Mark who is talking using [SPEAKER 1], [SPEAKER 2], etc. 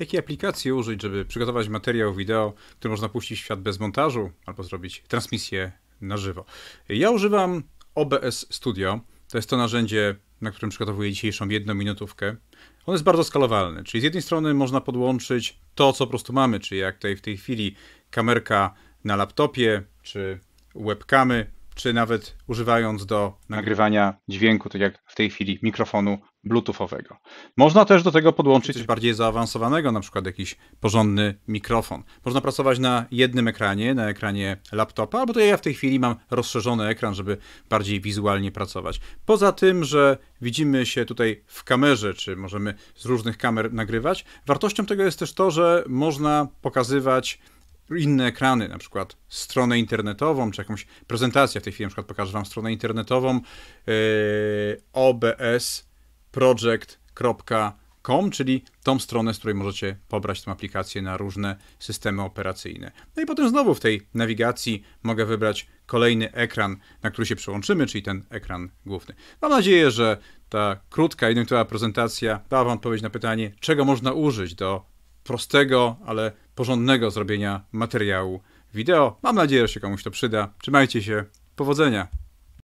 [SPEAKER 1] Jakie aplikacje użyć, żeby przygotować materiał wideo, który można puścić w świat bez montażu albo zrobić transmisję na żywo? Ja używam OBS Studio. To jest to narzędzie, na którym przygotowuję dzisiejszą jedną minutówkę. On jest bardzo skalowalny, czyli z jednej strony można podłączyć to, co po prostu mamy, czyli jak tutaj w tej chwili kamerka na laptopie, czy webkamy czy nawet używając do nagrywania dźwięku, tak jak w tej chwili mikrofonu bluetoothowego. Można też do tego podłączyć coś bardziej zaawansowanego, na przykład jakiś porządny mikrofon. Można pracować na jednym ekranie, na ekranie laptopa, albo to ja w tej chwili mam rozszerzony ekran, żeby bardziej wizualnie pracować. Poza tym, że widzimy się tutaj w kamerze, czy możemy z różnych kamer nagrywać, wartością tego jest też to, że można pokazywać inne ekrany, na przykład stronę internetową, czy jakąś prezentację. W tej chwili na przykład pokażę Wam stronę internetową yy, e, obsproject.com, czyli tą stronę, z której możecie pobrać tę aplikację na różne systemy operacyjne. No i potem znowu w tej nawigacji mogę wybrać kolejny ekran, na który się przełączymy, czyli ten ekran główny. Mam nadzieję, że ta krótka, jednominutowała prezentacja dała Wam odpowiedź na pytanie, czego można użyć do prostego, ale porządnego zrobienia materiału wideo. Mam nadzieję, że się komuś to przyda. Trzymajcie się. Powodzenia.